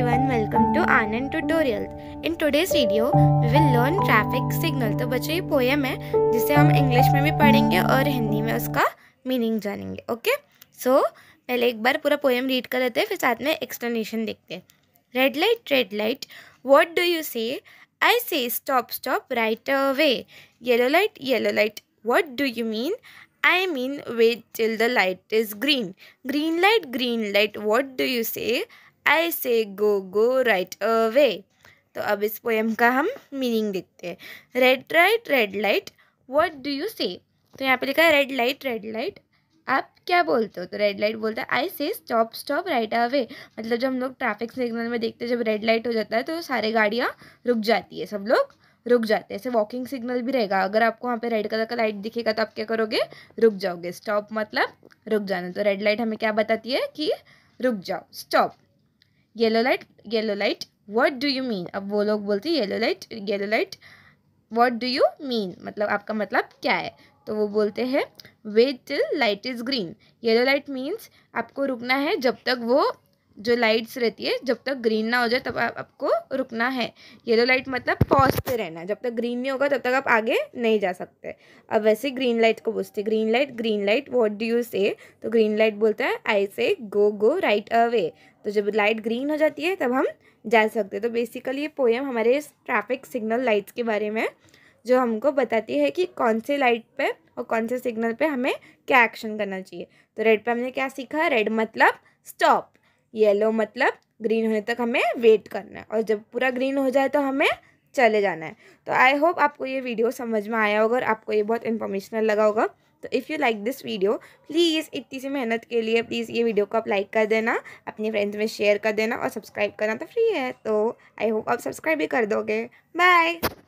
everyone welcome to anand tutorials in today's video we will learn traffic signal तो बच्चों ये poem है जिसे हम इंग्लिश में भी पढ़ेंगे और हिंदी में उसका मीनिंग जानेंगे ओके सो so, पहले एक बार पूरा पोएम रीड कर लेते हैं फिर साथ में एक्सप्लेनेशन देखते हैं red light red light what do you say I say stop stop right away yellow light yellow light what do you mean I mean wait till the light is green. Green light, green light, what do you say? I say go go right away तो अब इस poem का हम meaning देखते हैं red right red light what do you say तो यहाँ पे लिखा है रेड लाइट रेड लाइट आप क्या बोलते हो तो रेड लाइट बोलता है आई say stop stop right away मतलब जब हम लोग ट्रैफिक सिग्नल में देखते हैं जब रेड लाइट हो जाता है तो सारे गाड़ियाँ रुक जाती है सब लोग रुक जाते हैं ऐसे वॉकिंग सिग्नल भी रहेगा अगर आपको वहाँ पे रेड कलर का लाइट दिखेगा तो आप क्या करोगे रुक जाओगे स्टॉप मतलब रुक जाना तो रेड लाइट हमें क्या बताती है कि रुक जाओ stop yellow light yellow light what do you mean अब वो लोग बोलते हैं yellow light yellow light what do you mean मतलब आपका मतलब क्या है तो वो बोलते हैं wait till light is green yellow light means आपको रुकना है जब तक वो जो लाइट्स रहती है जब तक ग्रीन ना हो जाए तब आप, आपको रुकना है येलो लाइट मतलब पॉज पे रहना जब तक ग्रीन नहीं होगा तब तक आप आगे नहीं जा सकते अब वैसे ग्रीन लाइट को पूछते green light green light what do you say तो ग्रीन लाइट बोलता है आई say go go right away तो जब लाइट ग्रीन हो जाती है तब हम जा सकते हैं तो बेसिकली ये पोएम हमारे ट्रैफिक सिग्नल लाइट्स के बारे में जो हमको बताती है कि कौन से लाइट पे और कौन से सिग्नल पे हमें क्या एक्शन करना चाहिए तो रेड पे हमने क्या सीखा रेड मतलब स्टॉप येलो मतलब ग्रीन होने तक हमें वेट करना है और जब पूरा ग्रीन हो जाए तो हमें चले जाना है तो आई होप आपको ये वीडियो समझ में आया होगा और आपको ये बहुत इन्फॉर्मेशनल लगा होगा तो if you like this video please इतनी सी मेहनत के लिए प्लीज़ ये वीडियो को आप लाइक कर देना अपने फ्रेंड्स में शेयर कर देना और सब्सक्राइब करना तो फ्री है तो आई होप आप सब्सक्राइब भी कर दोगे बाय